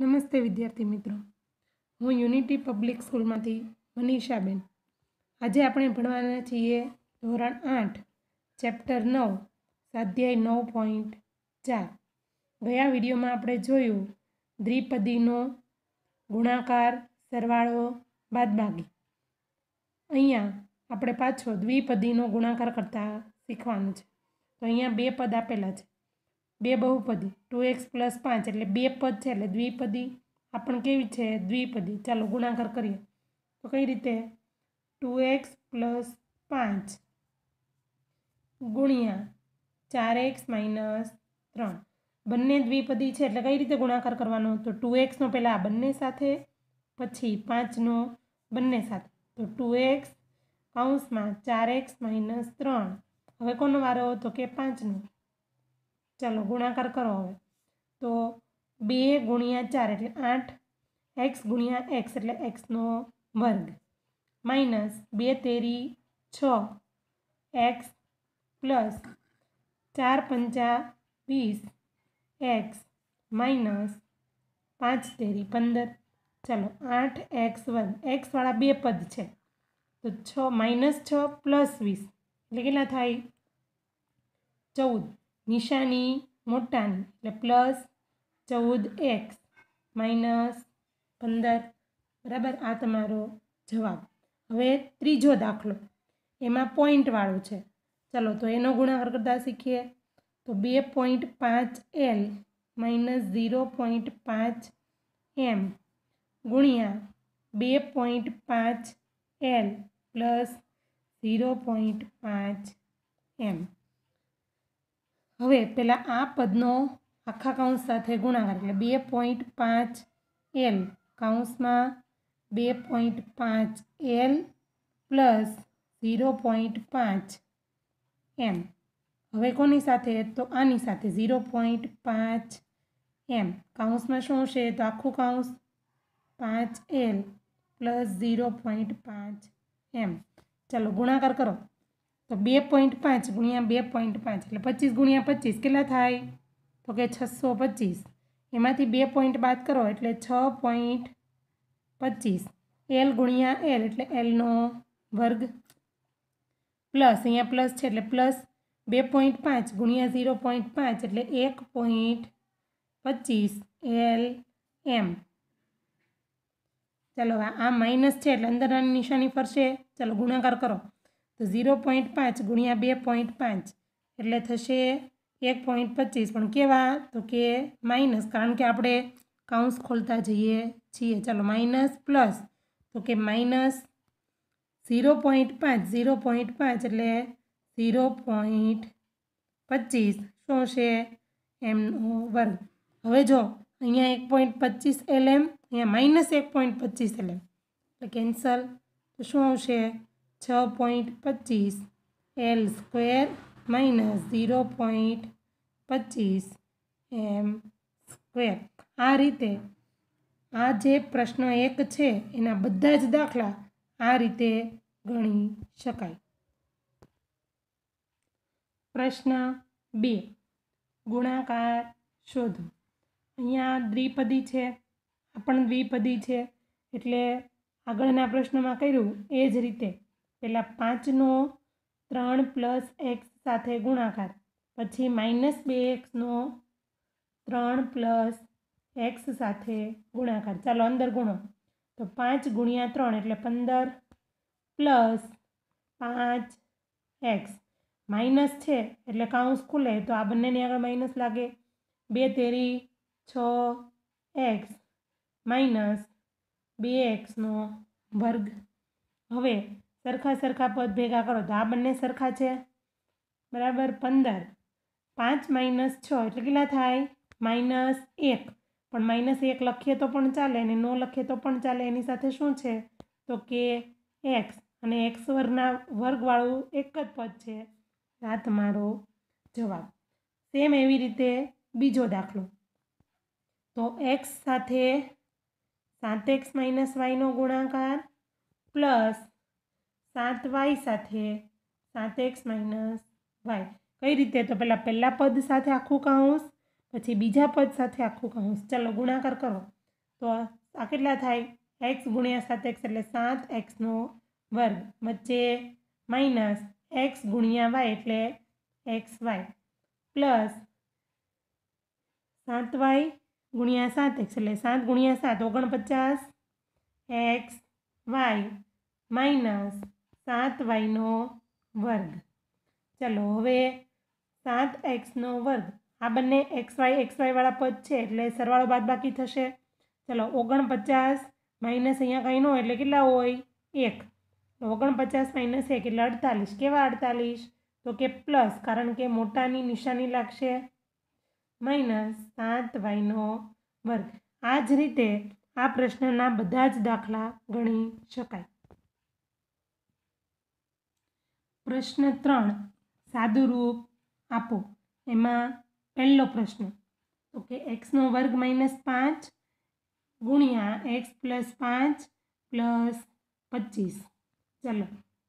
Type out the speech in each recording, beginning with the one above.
નમસ્તે વિદ્યાર્થી મિત્રો હું યુનિટી પબ્લિક સ્કૂલમાંથી મનીષાબેન આજે આપણે ભણવાના છીએ ધોરણ આઠ ચેપ્ટર નવ સ્વાધ્યાય નવ પોઈન્ટ ચાર ગયા વિડીયોમાં આપણે જોયું દ્વિપદીનો ગુણાકાર સરવાળો બાદબાગી અહીંયા આપણે પાછો દ્વિપદીનો ગુણાકાર કરતાં શીખવાનું છે તો અહીંયા બે પદ આપેલા છે બે બહુપદી ટુ એક્સ પ્લસ પાંચ એટલે બે પદ છે એટલે દ્વિપદી આપણ કેવી છે દ્વિપદી ચાલો ગુણાકાર કરીએ તો કઈ રીતે ટુ એક્સ પ્લસ પાંચ ગુણ્યા ચાર એક્સ માઇનસ ત્રણ બંને દ્વિપદી છે એટલે કઈ રીતે ગુણાકાર કરવાનો તો ટુ એક્સનો પહેલાં આ બંને સાથે પછી પાંચનો બંને સાથે તો ટુ એક્સ કૌંસમાં ચાર એક્સ માઇનસ ત્રણ હવે કોનો વારો તો કે પાંચનો ચાલો ગુણાકાર કરો હવે તો બે ગુણ્યા ચાર એટલે આઠ એક્સ ગુણ્યા એક્સ એટલે એક્સનો વર્ગ માઇનસ બે તેરી છ એક્સ પ્લસ ચાર પંચા વીસ એક્સ માઇનસ પાંચ તેરી પંદર ચાલો આઠ એક્સ વન એક્સવાળા બે પદ છે તો છ માઇનસ છ પ્લસ વીસ એટલે કેટલા થાય ચૌદ નિશાની મોટાની એટલે પ્લસ ચૌદ એક્સ માઇનસ પંદર બરાબર આ તમારો જવાબ હવે ત્રીજો દાખલો એમાં પોઈન્ટવાળો છે ચલો તો એનો ગુણાકાર કરતાં શીખીએ તો બે પોઈન્ટ પાંચ એલ માઇનસ ઝીરો પોઈન્ટ પાંચ એમ ગુણ્યા બે પોઈન્ટ પાંચ એલ પ્લસ ઝીરો પોઈન્ટ પાંચ એમ હવે પહેલાં આ પદનો આખા કાઉન્સ સાથે ગુણાકાર એટલે બે પોઈન્ટ પાંચ એલ કાઉન્સમાં બે પોઈન્ટ પાંચ એલ પ્લસ ઝીરો પોઈન્ટ પાંચ એમ હવે કોની સાથે તો આની સાથે ઝીરો પોઈન્ટ પાંચ એમ કાઉન્સમાં શું છે તો આખું કાઉન્સ પાંચ એલ પ્લસ ઝીરો પોઈન્ટ પાંચ એમ ચાલો ગુણાકાર કરો તો બે પોઈન્ટ પાંચ ગુણ્યા બે પોઈન્ટ પાંચ એટલે પચીસ ગુણ્યા પચીસ કેટલા થાય તો કે છસો પચીસ એમાંથી બે પોઈન્ટ બાદ કરો એટલે છ પોઈન્ટ પચીસ એલ ગુણ્યા એલ એટલે એલનો વર્ગ પ્લસ અહીંયા પ્લસ છે એટલે પ્લસ બે પોઈન્ટ પાંચ ગુણ્યા ઝીરો પોઈન્ટ પાંચ એટલે એક પોઈન્ટ પચીસ એલ એમ ચાલો આ માઇનસ છે એટલે અંદરના નિશાની ફરશે ચાલો ગુણાકાર કરો તો ઝીરો પોઈન્ટ પાંચ ગુણ્યા બે પોઈન્ટ પાંચ એટલે થશે એક પોઈન્ટ પચીસ પણ કેવા તો કે માઇનસ કારણ કે આપણે કાઉન્સ ખોલતા જઈએ છીએ ચાલો માઇનસ પ્લસ તો કે માઇનસ ઝીરો પોઈન્ટ પાંચ ઝીરો પોઈન્ટ પાંચ એટલે ઝીરો પોઈન્ટ પચીસ શું છે એમનો વર્ગ હવે જો અહીંયા એક પોઈન્ટ પચીસ એલએમ અહીંયા માઇનસ એક પોઈન્ટ પચીસ એલએમ એટલે કેન્સલ તો શું આવશે છ પોઈન્ટ પચીસ L square minus zero point પચીસ એમ સ્ક્વેર આ રીતે આ જે પ્રશ્ન એક છે એના બધા જ દાખલા આ રીતે ગણી શકાય પ્રશ્ન બે ગુણાકાર શોધો અહીંયા દ્વિપદી છે આ પણ દ્વિપદી છે એટલે આગળના પ્રશ્નમાં કર્યું એ જ રીતે પહેલાં પાંચનો ત્રણ પ્લસ એક્સ સાથે ગુણાકાર પછી માઇનસ બે એક્સનો ત્રણ પ્લસ એક્સ સાથે ગુણાકાર ચાલો અંદર ગુણો તો પાંચ ગુણ્યા ત્રણ એટલે પંદર પ્લસ પાંચ એક્સ માઇનસ છે એટલે કાઉન્સ ખુલે તો આ બંનેની આગળ માઇનસ લાગે બે તેરી છ એક્સ માઇનસ બે એક્સનો વર્ગ હવે સરખા સરખા પદ ભેગા કરો તો આ બંને સરખા છે બરાબર પંદર પાંચ માઇનસ છ એટલે કેટલા થાય માઇનસ એક પણ માઇનસ એક લખીએ તો પણ ચાલે અને નો લખીએ તો પણ ચાલે એની સાથે શું છે તો કે એક્સ અને એક્સ વર્ગના વર્ગવાળું એક જ પદ છે આ તમારો જવાબ સેમ એવી રીતે બીજો દાખલો તો એક્સ સાથે સાત એક્સ માઇનસ વાયનો ગુણાકાર પ્લસ सात वाई साथ सात एक्स माइनस वाई कई रीते तो पहला पहला पद साथ आखू कौश पची बीजा पद साथ आखू कौश चलो गुणाकार करो तो आ के एक्स गुणिया सात एक्स एट सात एक्स नो वर्ग वच्चे माइनस एक्स गुणिया वाई एट एक्स वाई प्लस सात वाई गुणिया सात एक्स एट सात गुणिया सात ओगन पचास एक्स वाय माइनस સાત વાયનો વર્ગ ચાલો હવે સાત એક્સનો વર્ગ આ બંને એક્સ વાય એક્સ વાયવાળા પદ છે એટલે સરવાળો બાદ બાકી થશે ચાલો ઓગણપચાસ માઇનસ અહીંયા કાંઈ ન હોય એટલે કેટલા હોય એક ઓગણપચાસ માઇનસ એક એટલે અડતાલીસ કેવા અડતાલીસ તો કે પ્લસ કારણ કે મોટાની નિશાની લાગશે માઇનસ સાત વાયનો વર્ગ આ જ રીતે આ પ્રશ્નના બધા જ દાખલા ગણી શકાય પ્રશ્ન ત્રણ સાદુરૂપ આપો એમાં પહેલો પ્રશ્ન તો કે એક્સનો વર્ગ માઇનસ પાંચ ગુણ્યા એક્સ પ્લસ પાંચ પ્લસ પચીસ ચલો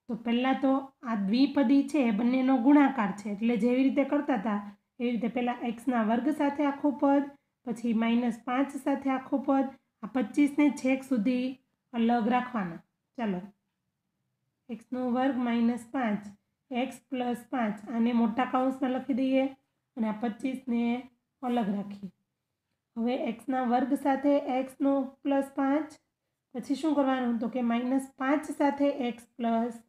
તો પહેલાં તો આ દ્વિપદી છે એ બંનેનો ગુણાકાર છે એટલે જેવી રીતે કરતા હતા એવી રીતે પહેલાં એક્સના વર્ગ સાથે આખો પદ પછી માઇનસ પાંચ સાથે આખો પદ આ પચીસને છેક સુધી અલગ રાખવાના ચાલો x² - 5 x + 5 આને મોટો કૌંસમાં લખી દઈએ અને આ 25 ને અલગ રાખી હવે x² સાથે x નો + 5 પછી શું કરવાનું તો કે -5 સાથે x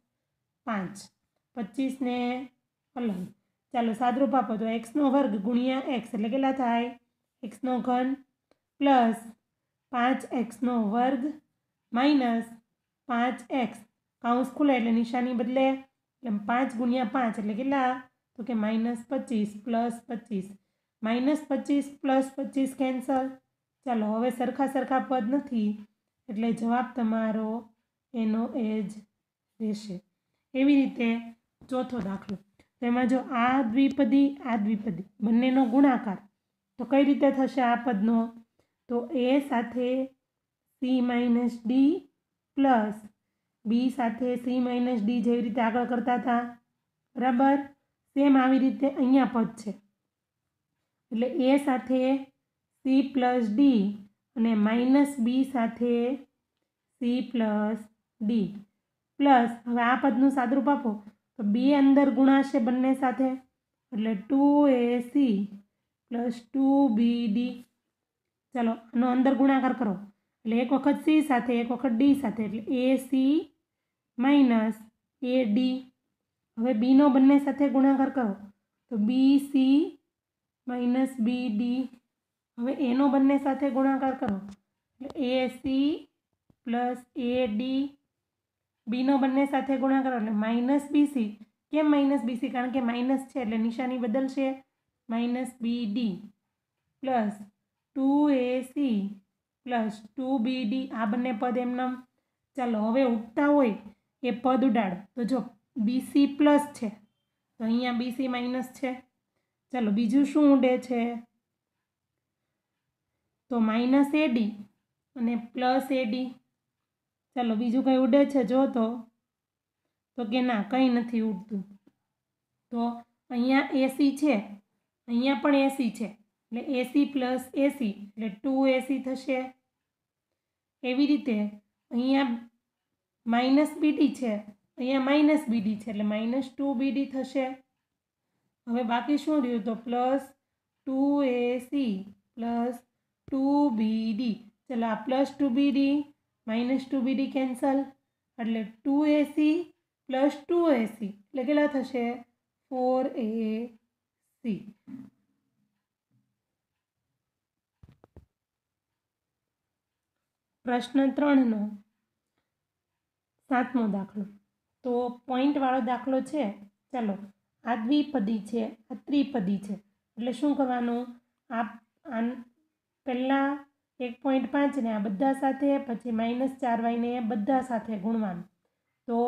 + 5 25 ને અલગ ચાલો સાદ રૂપ આપો તો x² * x એટલે કે લા થાય x³ + 5x² - 5x પાઉસ ખુલે એટલે નિશાની બદલે એમ પાંચ ગુણ્યા પાંચ એટલે કેટલા તો કે માઇનસ પચીસ પ્લસ પચીસ માઇનસ પચીસ પ્લસ પચીસ કેન્સલ ચાલો હવે સરખા સરખા પદ નથી એટલે જવાબ તમારો એનો એ જ રહેશે એવી રીતે ચોથો દાખલો તેમાં જો આ દ્વિપદી આ દ્વિપદી બંનેનો ગુણાકાર તો કઈ રીતે થશે આ પદનો તો એ સાથે c minus d plus b સાથે સી માઇનસ ડી જેવી રીતે આગળ કરતા હતા બરાબર સેમ આવી રીતે અહીંયા પદ છે એટલે એ સાથે સી પ્લસ ડી અને માઇનસ બી સાથે સી પ્લસ ડી પ્લસ હવે આ પદનું સાદરૂપ આપો તો બી અંદર ગુણાશે બંને સાથે એટલે two a c plus two b d ચાલો આનો અંદર ગુણાકાર કરો એટલે એક વખત સી સાથે એક વખત ડી સાથે એટલે a c minus a d હવે બીનો બંને સાથે ગુણાકાર કરો તો b c minus b d હવે એનો બંને સાથે ગુણાકાર કરો a c plus a d બીનો બંને સાથે ગુણાકાર કરો એટલે માઇનસ બીસી કેમ માઇનસ બીસી કારણ કે માઇનસ છે એટલે નિશાની બદલશે minus b d plus two a c plus two b d આ બંને પદ એમનામ ચાલો હવે ઉઠતા હોય એ પદ ઉડાડો તો જો બીસી પ્લસ છે તો અહીંયા બીસી માઇનસ છે ચાલો બીજું શું ઉડે છે તો માઇનસ એડી અને પ્લસ એડી ચાલો બીજું કંઈ ઉડે છે જો તો તો કે ના કંઈ નથી ઉડતું તો અહીંયા એસી છે અહીંયા પણ એસી છે એટલે એસી પ્લસ એસી એટલે ટુ એસી થશે એવી રીતે અહીંયા માઇનસ બીડી છે અહીંયા માઇનસ બીડી છે એટલે માઇનસ ટુ બીડી થશે હવે બાકી શું રહ્યું તો plus two a c plus two b d ચલો આ plus two b d minus two b d cancel એટલે two a c plus two a c એટલે કેટલા થશે ફોર એ સી પ્રશ્ન ત્રણનો સાતમો દાખલો તો પોઈન્ટવાળો દાખલો છે ચાલો આ દ્વિપદી છે આ ત્રિપદી છે એટલે શું કરવાનું આ આન પહેલાં એક પોઈન્ટ પાંચને આ બધા સાથે પછી માઇનસ ચાર વાયને બધા સાથે ગુણવાનું તો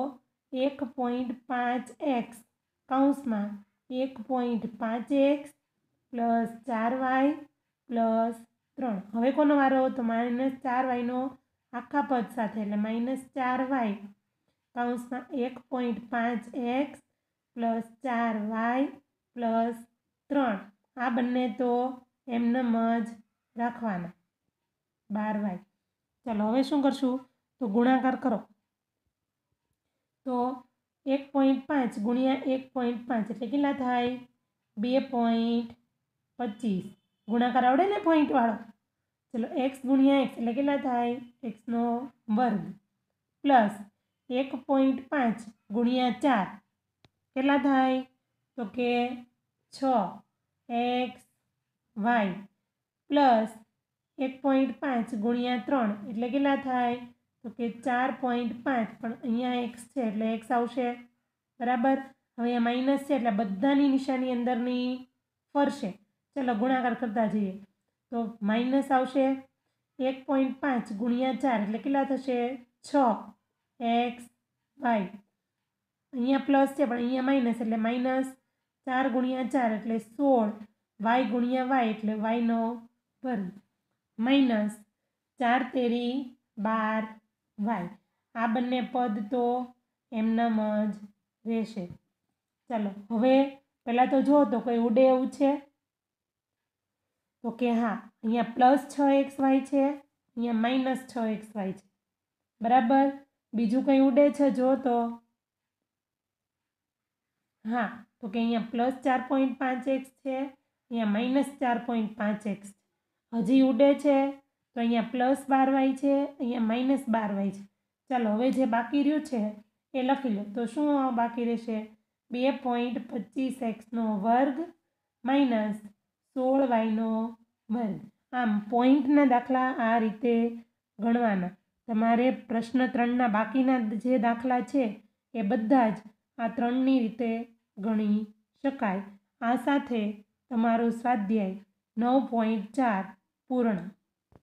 એક પોઈન્ટ પાંચ એક્સ કૌંસમાં એક પોઈન્ટ પાંચ એક્સ પ્લસ ચાર વાય પ્લસ ત્રણ હવે કોનો વારો તો માઇનસ ચાર વાયનો આખા પદ સાથે એટલે માઇનસ ચાર વાય કૌંસમાં એક પોઈન્ટ પાંચ એક્સ પ્લસ ચાર વાય પ્લસ ત્રણ આ બંને તો એમનેમ જ રાખવાના બાર વાય ચાલો હવે શું કરશું તો ગુણાકાર કરો તો એક પોઈન્ટ પાંચ ગુણ્યા એક પોઈન્ટ પાંચ એટલે કેટલા થાય બે પોઈન્ટ પચીસ ગુણાકાર આવડે ને પોઈન્ટવાળો ચલો એક્સ ગુણ્યા એક્સ એટલે કેટલા થાય એક્સનો વર્ગ પ્લસ એક પોઈન્ટ પાંચ ગુણ્યા ચાર કેટલા થાય તો કે છ એક્સ વાય પ્લસ એક પોઈન્ટ પાંચ ગુણ્યા ત્રણ એટલે કેટલા થાય તો કે ચાર પોઈન્ટ પાંચ પણ અહીંયા એક્સ છે એટલે એક્સ આવશે બરાબર હવે આ માઇનસ છે એટલે બધાની નિશાની અંદરની ફરશે ચલો ગુણાકાર કરતા જઈએ તો માઇનસ આવશે એક પોઈન્ટ પાંચ ગુણ્યા ચાર એટલે કેટલા થશે છ એક્સ વાય અહીંયા પ્લસ છે પણ અહીંયા માઇનસ એટલે માઇનસ ચાર ગુણ્યા ચાર એટલે સોળ વાય ગુણ્યા વાય એટલે વાયનો વર્ગ માઇનસ ચાર તેરી બાર વાય આ બંને પદ તો એમનામ જ રહેશે ચાલો હવે પહેલાં તો જુઓ તો કોઈ ઉડે એવું છે तो ओके हाँ अँ प्लस छ एक्स वाई है अँ माइनस छ एक्स वाई बराबर बीजू कहीं उड़े छे जो तो हाँ तो कि अँ प्लस चार पॉइंट पांच एक्स है अँ माइनस चार पॉइंट पांच एक्स हजी उड़े छे तो अँ प्लस बार वाई है अँ माइनस बार वाई है चलो हमें जो बाकी रू है लखी लो तो शू बाकी रहें पॉइंट पच्चीस एक्स नो वर्ग माइनस સોળ વાયનો વર્ગ આમ પોઈન્ટના દાખલા આ રીતે ગણવાના તમારે પ્રશ્ન ત્રણના બાકીના જે દાખલા છે એ બધા જ આ ત્રણની રીતે ગણી શકાય આ સાથે તમારો સ્વાધ્યાય નવ પોઈન્ટ ચાર પૂર્ણ